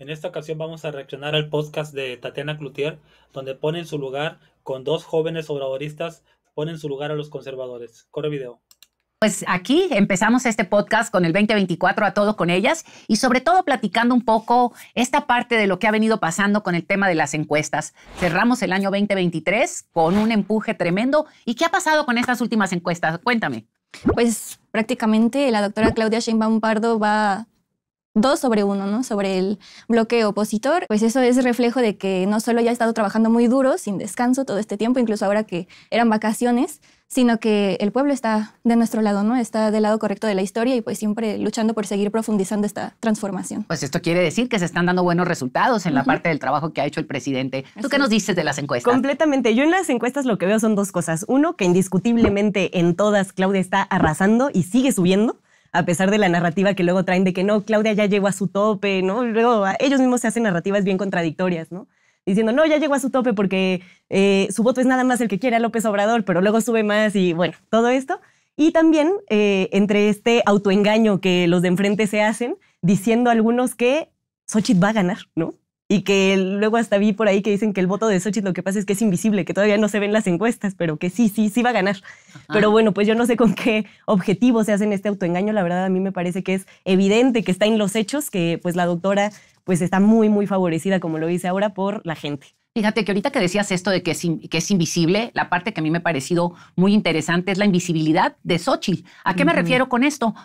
En esta ocasión vamos a reaccionar al podcast de Tatiana Cloutier, donde pone en su lugar, con dos jóvenes obradoristas, ponen en su lugar a los conservadores. Corre video. Pues aquí empezamos este podcast con el 2024 a todo con ellas y sobre todo platicando un poco esta parte de lo que ha venido pasando con el tema de las encuestas. Cerramos el año 2023 con un empuje tremendo. ¿Y qué ha pasado con estas últimas encuestas? Cuéntame. Pues prácticamente la doctora Claudia Sheinbaum Pardo va dos sobre uno, ¿no? Sobre el bloque opositor, pues eso es reflejo de que no solo ya ha estado trabajando muy duro, sin descanso todo este tiempo, incluso ahora que eran vacaciones, sino que el pueblo está de nuestro lado, ¿no? Está del lado correcto de la historia y pues siempre luchando por seguir profundizando esta transformación. Pues esto quiere decir que se están dando buenos resultados en la parte del trabajo que ha hecho el presidente. ¿Tú qué nos dices de las encuestas? Completamente. Yo en las encuestas lo que veo son dos cosas. Uno, que indiscutiblemente en todas Claudia está arrasando y sigue subiendo a pesar de la narrativa que luego traen de que no, Claudia ya llegó a su tope, ¿no? Luego ah, ellos mismos se hacen narrativas bien contradictorias, ¿no? Diciendo, no, ya llegó a su tope porque eh, su voto es nada más el que quiera López Obrador, pero luego sube más y bueno, todo esto. Y también eh, entre este autoengaño que los de enfrente se hacen, diciendo algunos que Xochitl va a ganar, ¿no? y que luego hasta vi por ahí que dicen que el voto de Sochi lo que pasa es que es invisible, que todavía no se ven las encuestas, pero que sí, sí, sí va a ganar. Pero bueno, pues yo no sé con qué objetivo se hacen este autoengaño, la verdad a mí me parece que es evidente que está en los hechos, que pues la doctora pues está muy, muy favorecida, como lo dice ahora, por la gente. Fíjate que ahorita que decías esto de que es, que es, invisible, la parte que a mí me ha parecido muy interesante es la invisibilidad de Sochi ¿A qué me refiero con esto?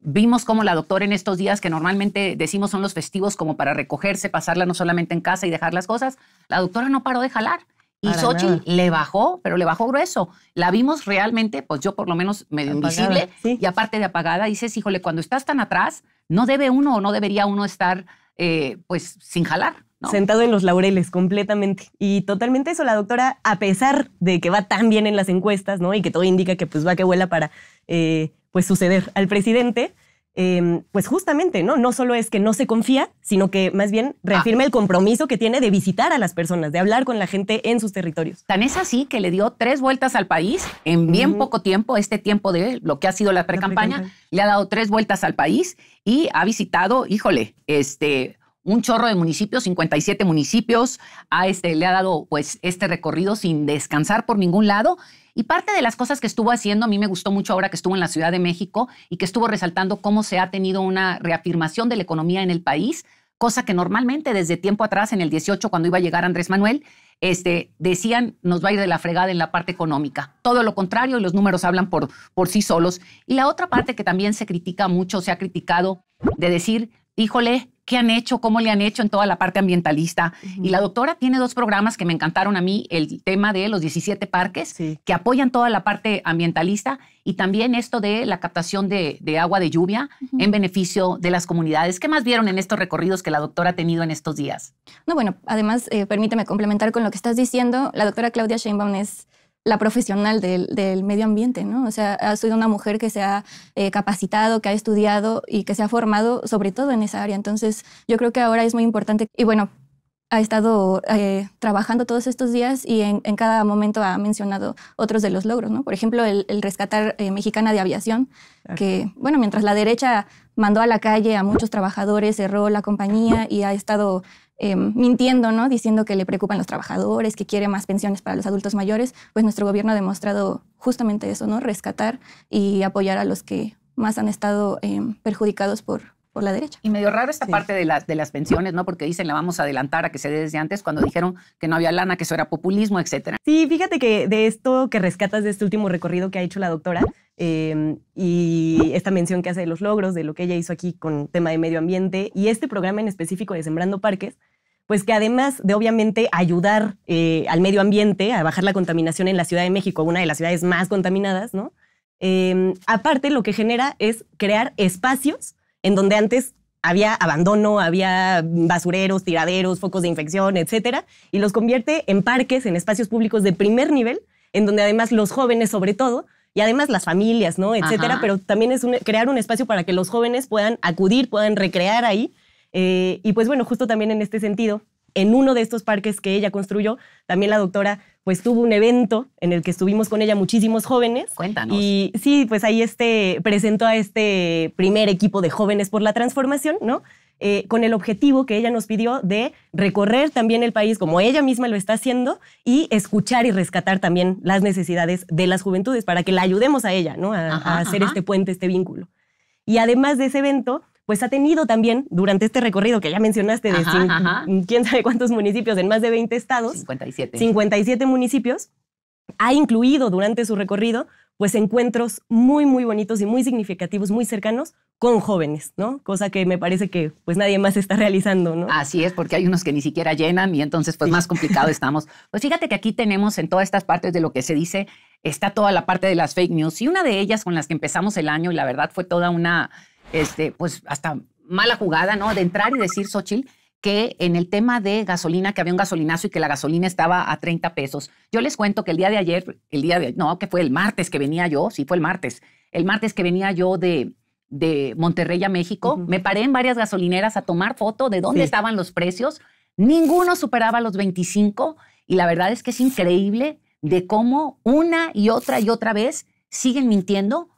Vimos como la doctora en estos días, que normalmente decimos son los festivos como para recogerse, pasarla no solamente en casa y dejar las cosas, la doctora no paró de jalar. Y Xochitl le bajó, pero le bajó grueso. La vimos realmente, pues yo por lo menos medio invisible y aparte de apagada, dices, híjole, cuando estás tan atrás, no debe uno o no debería uno estar eh, pues sin jalar. Sentado en los laureles completamente. Y totalmente eso, la doctora, a pesar de que va tan bien en las encuestas, ¿no? Y que todo indica que pues va que vuela para... Eh, pues suceder al presidente, em, pues justamente, ¿no? No solo es que no se confía, sino que más bien ah. reafirma el compromiso que tiene de visitar a las personas, de hablar con la gente en sus territorios. Tan es así que le dio tres vueltas al país en bien poco tiempo, este tiempo de lo que ha sido la pre-campaña, le ha dado tres vueltas al país y ha visitado, híjole, este, un chorro de municipios, 57 municipios, a este, le ha dado pues este recorrido sin descansar por ningún lado. Y parte de las cosas que estuvo haciendo, a mí me gustó mucho ahora que estuvo en la Ciudad de México y que estuvo resaltando cómo se ha tenido una reafirmación de la economía en el país, cosa que normalmente desde tiempo atrás, en el 18, cuando iba a llegar Andrés Manuel, este, decían nos va a ir de la fregada en la parte económica. Todo lo contrario, y los números hablan por, por sí solos. Y la otra parte que también se critica mucho, se ha criticado, de decir, híjole, qué han hecho, cómo le han hecho en toda la parte ambientalista. Y la doctora tiene dos programas que me encantaron a mí, el tema de los 17 parques, que apoyan toda la parte ambientalista y también esto de la captación de, agua de lluvia en beneficio de las comunidades. ¿Qué más vieron en estos recorridos que la doctora ha tenido en estos días? No, bueno, además, eh, permíteme complementar con lo que estás diciendo. La doctora Claudia Sheinbaum es la profesional del, medio ambiente, ¿no? O sea, ha sido una mujer que se ha eh, capacitado, que ha estudiado y que se ha formado sobre todo en esa área. Entonces, yo creo que ahora es muy importante y bueno, ha estado eh, trabajando todos estos días y en, cada momento ha mencionado otros de los logros, ¿no? Por ejemplo, el, rescatar eh, mexicana de aviación, que, bueno, mientras la derecha mandó a la calle a muchos trabajadores, cerró la compañía y ha estado Em, mintiendo, ¿no? diciendo que le preocupan los trabajadores, que quiere más pensiones para los adultos mayores, pues nuestro gobierno ha demostrado justamente eso, ¿no? rescatar y apoyar a los que más han estado em, perjudicados por, por la derecha. Y medio raro esta parte de, la, de las pensiones, ¿no? Porque dicen la vamos a adelantar a que se dé desde antes, cuando dijeron que no había lana, que eso era populismo, etcétera. Sí, fíjate que de esto que rescatas de este último recorrido que ha hecho la doctora em, y esta mención que hace de los logros, de lo que ella hizo aquí con tema de medio ambiente y este programa en específico de Sembrando Parques, pues que además de obviamente ayudar eh, al medio ambiente a bajar la contaminación en la Ciudad de México, una de las ciudades más contaminadas, ¿no? Em, aparte lo que genera es crear espacios en donde antes había abandono, había basureros, tiraderos, focos de infección, etcétera, y los convierte en parques, en espacios públicos de primer nivel, en donde además los jóvenes, sobre todo, y además las familias, ¿no? etcétera, pero también es crear un espacio para que los jóvenes puedan acudir, puedan recrear ahí eh, y pues bueno, justo también en este sentido, en uno de estos parques que ella construyó, también la doctora pues tuvo un evento en el que estuvimos con ella muchísimos jóvenes. Cuéntanos. Y sí, pues ahí este, presentó a este primer equipo de jóvenes por la transformación, ¿no? Eh, con el objetivo que ella nos pidió de recorrer también el país como ella misma lo está haciendo y escuchar y rescatar también las necesidades de las juventudes para que la ayudemos a ella, ¿no? A, hacer este puente, este vínculo. Y además de ese evento, pues ha tenido también durante este recorrido que ya mencionaste de mm, quién sabe cuántos municipios en más de 20 estados. 57. 57 municipios. Ha incluido durante su recorrido pues encuentros muy, muy bonitos y muy significativos, muy cercanos con jóvenes, ¿no? Cosa que me parece que pues nadie más está realizando, ¿no? Así es, porque hay unos que ni siquiera llenan y entonces pues más complicado estamos. Pues fíjate que aquí tenemos en todas estas partes de lo que se dice está toda la parte de las fake news y una de ellas con las que empezamos el año y la verdad fue toda una este, pues hasta mala jugada, ¿no? De entrar y decir, Xochitl, que en el tema de gasolina, que había un gasolinazo y que la gasolina estaba a 30 pesos. Yo les cuento que el día de ayer, el día de, no, que fue el martes que venía yo, sí, fue el martes, el martes que venía yo de, de Monterrey a México, me paré en varias gasolineras a tomar foto de dónde estaban los precios. Ninguno superaba los 25 y la verdad es que es increíble de cómo una y otra y otra vez siguen mintiendo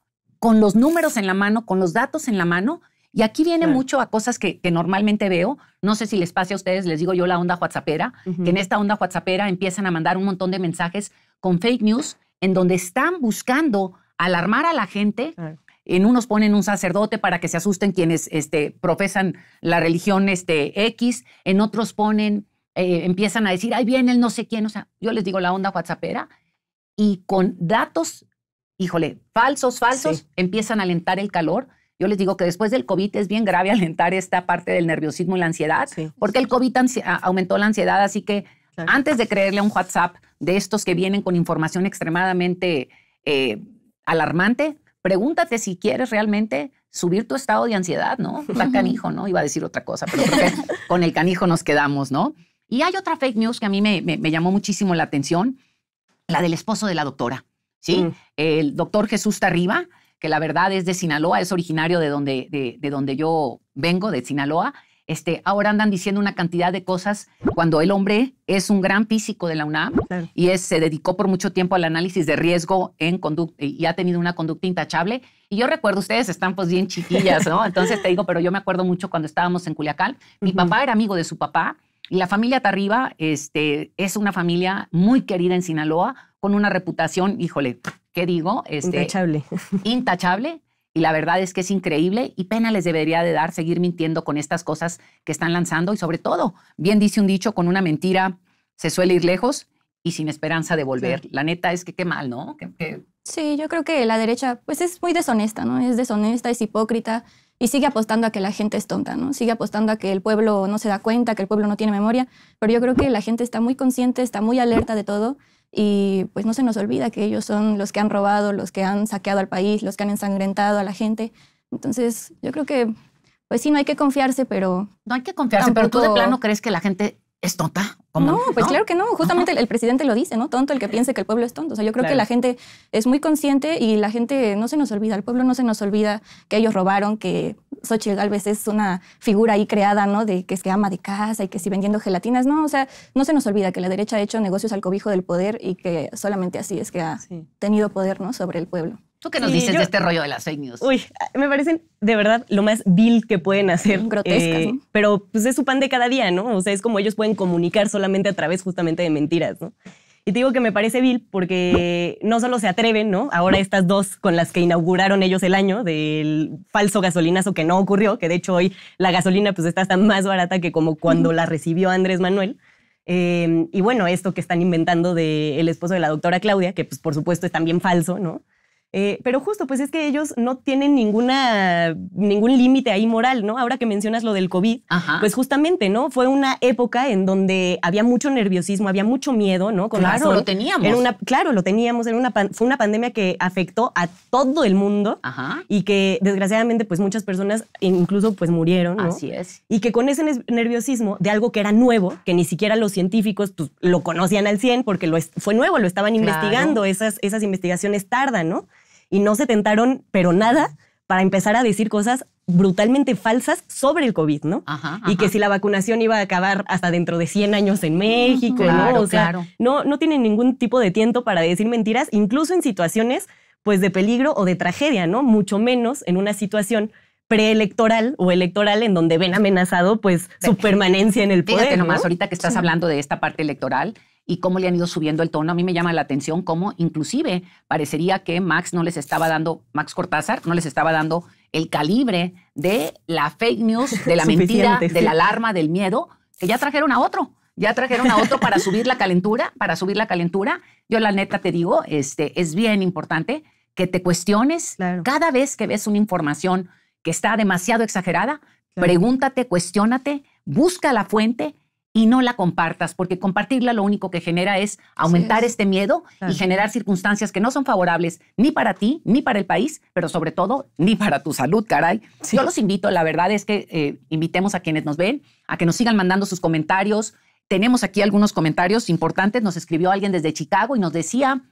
con los números en la mano, con los datos en la mano. Y aquí viene mucho a cosas que, normalmente veo. No sé si les pase a ustedes, les digo yo la onda WhatsAppera, que en esta onda WhatsAppera empiezan a mandar un montón de mensajes con fake news, en donde están buscando alarmar a la gente. En unos ponen un sacerdote para que se asusten quienes este, profesan la religión este, X, en otros ponen, eh, empiezan a decir, ahí viene el no sé quién. O sea, yo les digo la onda WhatsAppera y con datos híjole, falsos, falsos, empiezan a alentar el calor. Yo les digo que después del COVID es bien grave alentar esta parte del nerviosismo y la ansiedad, porque el COVID aumentó la ansiedad, así que antes de creerle a un WhatsApp de estos que vienen con información extremadamente eh, alarmante, pregúntate si quieres realmente subir tu estado de ansiedad, ¿no? La canijo, ¿no? Iba a decir otra cosa, pero con el canijo nos quedamos, ¿no? Y hay otra fake news que a mí me llamó muchísimo la atención, la del esposo de la doctora. ¿sí? Mm. El doctor Jesús Tarriba, que la verdad es de Sinaloa, es originario de donde, de, donde yo vengo, de Sinaloa. Este, ahora andan diciendo una cantidad de cosas cuando el hombre es un gran físico de la UNAM y es, se dedicó por mucho tiempo al análisis de riesgo en y ha tenido una conducta intachable. Y yo recuerdo, ustedes están pues bien chiquillas, ¿no? Entonces te digo, pero yo me acuerdo mucho cuando estábamos en Culiacán, mi papá era amigo de su papá la familia Tarriba este, es una familia muy querida en Sinaloa, con una reputación, híjole, ¿qué digo? Este, intachable. Intachable. Y la verdad es que es increíble y pena les debería de dar seguir mintiendo con estas cosas que están lanzando y sobre todo, bien dice un dicho, con una mentira se suele ir lejos y sin esperanza de volver. La neta es que qué mal, ¿no? Sí, yo creo que la derecha pues es muy deshonesta, ¿no? Es deshonesta, es hipócrita y sigue apostando a que la gente es tonta, ¿no? Sigue apostando a que el pueblo no se da cuenta, que el pueblo no tiene memoria, pero yo creo que la gente está muy consciente, está muy alerta de todo y pues no se nos olvida que ellos son los que han robado, los que han saqueado al país, los que han ensangrentado a la gente. Entonces, yo creo que pues sí, no hay que confiarse, pero... No hay que confiarse, pero tú de plano crees que la gente es tonta. No, pues claro que no. Justamente el, presidente lo dice, ¿no? Tonto el que piense que el pueblo es tonto. O sea, yo creo que la gente es muy consciente y la gente no se nos olvida, el pueblo no se nos olvida que ellos robaron, que Xochitl Galvez es una figura ahí creada, ¿no? De que es que ama de casa y que si vendiendo gelatinas. No, o sea, no se nos olvida que la derecha ha hecho negocios al cobijo del poder y que solamente así es que ha tenido poder, ¿no? Sobre el pueblo. ¿Tú qué nos dices de este rollo de las fake news? Uy, me parecen de verdad lo más vil que pueden hacer. Grotescas. Eh, pero pues es su pan de cada día, ¿no? O sea, es como ellos pueden comunicar solamente a través justamente de mentiras, ¿no? Y te digo que me parece vil porque no solo se atreven, ¿no? Ahora estas dos con las que inauguraron ellos el año del falso gasolinazo que no ocurrió, que de hecho hoy la gasolina pues está hasta más barata que como cuando la recibió Andrés Manuel. Em, y bueno, esto que están inventando del esposo de la doctora Claudia, que pues por supuesto es también falso, ¿no? Eh, pero justo, pues es que ellos no tienen ninguna, ningún límite ahí moral, ¿no? Ahora que mencionas lo del COVID, pues justamente, ¿no? Fue una época en donde había mucho nerviosismo, había mucho miedo, ¿no? claro, lo teníamos. una, claro, lo teníamos. Era una, fue una pandemia que afectó a todo el mundo y que desgraciadamente, pues muchas personas incluso pues murieron, Así es. Y que con ese nerviosismo de algo que era nuevo, que ni siquiera los científicos pues, lo conocían al 100 porque lo fue nuevo, lo estaban investigando, esas, esas investigaciones tardan, ¿no? y no se tentaron, pero nada, para empezar a decir cosas brutalmente falsas sobre el COVID, ¿no? Y que si la vacunación iba a acabar hasta dentro de 100 años en México, ¿no? O sea, no, tienen ningún tipo de tiento para decir mentiras, incluso en situaciones pues de peligro o de tragedia, ¿no? Mucho menos en una situación preelectoral o electoral en donde ven amenazado pues su permanencia en el poder. Fíjate nomás, ahorita que estás hablando de esta parte electoral, y cómo le han ido subiendo el tono. A mí me llama la atención cómo inclusive parecería que Max no les estaba dando, Max Cortázar no les estaba dando el calibre de la fake news, de la mentira, de la alarma, del miedo, que ya trajeron a otro. Ya trajeron a otro para subir la calentura, para subir la calentura. Yo la neta te digo, este, es bien importante que te cuestiones cada vez que ves una información que está demasiado exagerada, pregúntate, cuestionate, busca la fuente y no la compartas, porque compartirla lo único que genera es aumentar este miedo y generar circunstancias que no son favorables ni para ti, ni para el país, pero sobre todo ni para tu salud, caray. Yo los invito, la verdad es que eh, invitemos a quienes nos ven a que nos sigan mandando sus comentarios. Tenemos aquí algunos comentarios importantes. Nos escribió alguien desde Chicago y nos decía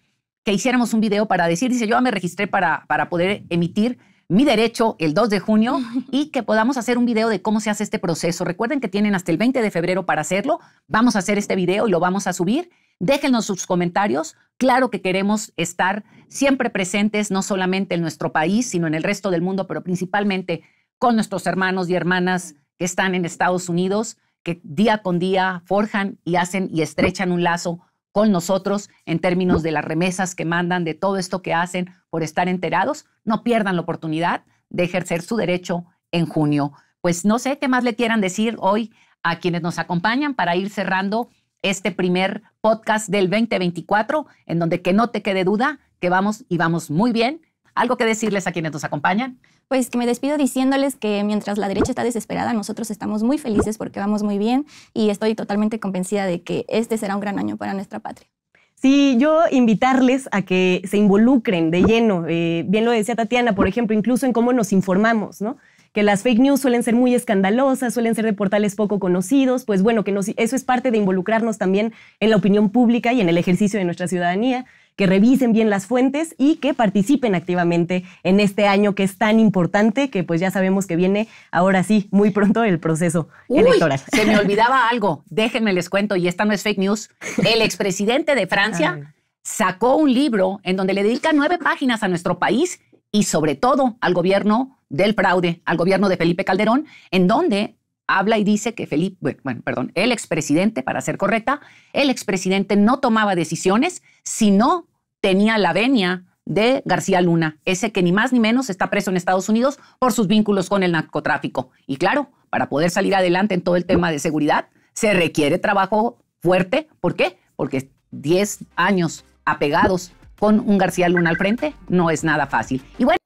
que hiciéramos un video para decir, dice, yo me registré para, para poder emitir mi derecho el 2 de junio y que podamos hacer un video de cómo se hace este proceso. Recuerden que tienen hasta el 20 de febrero para hacerlo. Vamos a hacer este video y lo vamos a subir. Déjenos sus comentarios. Claro que queremos estar siempre presentes, no solamente en nuestro país, sino en el resto del mundo, pero principalmente con nuestros hermanos y hermanas que están en Estados Unidos, que día con día forjan y hacen y estrechan un lazo nosotros en términos de las remesas que mandan, de todo esto que hacen por estar enterados, no pierdan la oportunidad de ejercer su derecho en junio. Pues no sé qué más le quieran decir hoy a quienes nos acompañan para ir cerrando este primer podcast del 2024, en donde que no te quede duda que vamos y vamos muy bien. ¿Algo que decirles a quienes nos acompañan? pues que me despido diciéndoles que mientras la derecha está desesperada, nosotros estamos muy felices porque vamos muy bien y estoy totalmente convencida de que este será un gran año para nuestra patria. Sí, yo invitarles a que se involucren de lleno. Eh, bien lo decía Tatiana, por ejemplo, incluso en cómo nos informamos, ¿no? Que las fake news suelen ser muy escandalosas, suelen ser de portales poco conocidos, pues bueno, que eso es parte de involucrarnos también en la opinión pública y en el ejercicio de nuestra ciudadanía que revisen bien las fuentes y que participen activamente en este año que es tan importante que pues ya sabemos que viene ahora sí, muy pronto el proceso electoral. Se me olvidaba algo, déjenme les cuento, y esta no es fake news, el expresidente de Francia... sacó un libro en donde le dedica nueve páginas a nuestro país y sobre todo al gobierno del fraude, al gobierno de Felipe Calderón, en donde habla y dice que Felipe, bueno, perdón, el expresidente, para ser correcta, el expresidente no tomaba decisiones si no tenía la venia de García Luna, ese que ni más ni menos está preso en Estados Unidos por sus vínculos con el narcotráfico. Y claro, para poder salir adelante en todo el tema de seguridad, se requiere trabajo fuerte. ¿Por qué? Porque 10 años apegados con un García Luna al frente no es nada fácil. Y bueno,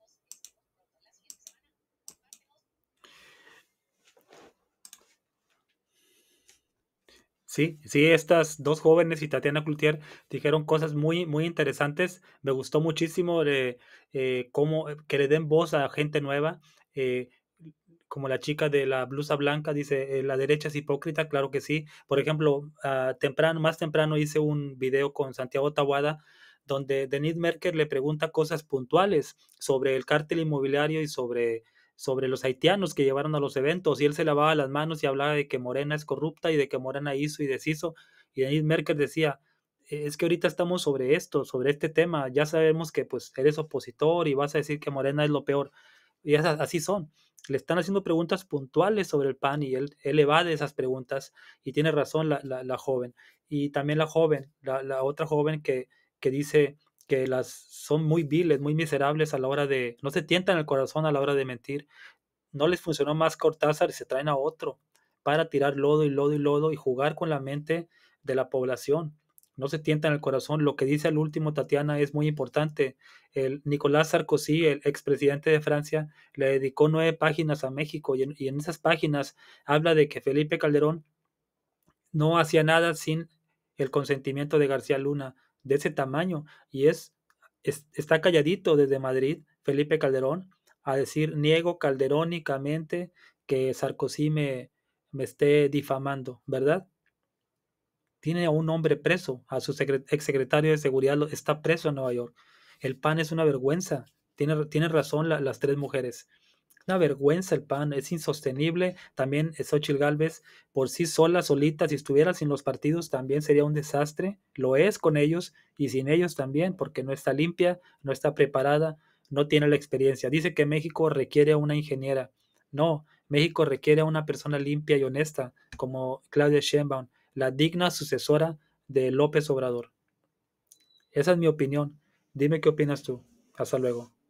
Sí, sí, estas dos jóvenes y Tatiana Cloutier dijeron cosas muy, muy interesantes. Me gustó muchísimo de eh, eh, cómo, eh, que le den voz a gente nueva. como la chica de la blusa blanca dice, la derecha es hipócrita, claro que sí. Por ejemplo, ah, temprano, más temprano hice un video con Santiago Tawada donde Denise Merker le pregunta cosas puntuales sobre el cártel inmobiliario y sobre sobre los haitianos que llevaron a los eventos y él se lavaba las manos y hablaba de que Morena es corrupta y de que Morena hizo y deshizo. Y Daniel Merkel decía, e, es que ahorita estamos sobre esto, sobre este tema, ya sabemos que pues eres opositor y vas a decir que Morena es lo peor. Y así son. Le están haciendo preguntas puntuales sobre el PAN y él, él evade esas preguntas y tiene razón la, la, la joven. Y también la joven, la, la otra joven que, que dice son muy viles, muy miserables a la hora de, no se tientan el corazón a la hora de mentir. No les funcionó más Cortázar y se traen a otro para tirar lodo y lodo y lodo y jugar con la mente de la población. No se tientan el corazón. Lo que dice el último Tatiana es muy importante. El Nicolás Sarkozy, el expresidente de Francia, le dedicó nueve páginas a México y en esas páginas habla de que Felipe Calderón no hacía nada sin el consentimiento de García Luna, de ese tamaño y es, está calladito desde Madrid Felipe Calderón a decir niego calderónicamente que Sarkozy me, me esté difamando, ¿verdad? Tiene a un hombre preso, a su exsecretario de seguridad está preso en Nueva York. El PAN es una vergüenza. Tienen tiene razón las tres mujeres. Una vergüenza el PAN, es insostenible. También eh, Xochitl Galvez, por sí sola, solita, si estuviera sin los partidos, también sería un desastre. Lo es con ellos y sin ellos también, porque no está limpia, no está preparada, no tiene la experiencia. Dice que México requiere a una ingeniera. No, México requiere a una persona limpia y honesta, como Claudia Sheinbaum, la digna sucesora de López Obrador. Esa es mi opinión. Dime qué opinas tú. Hasta luego.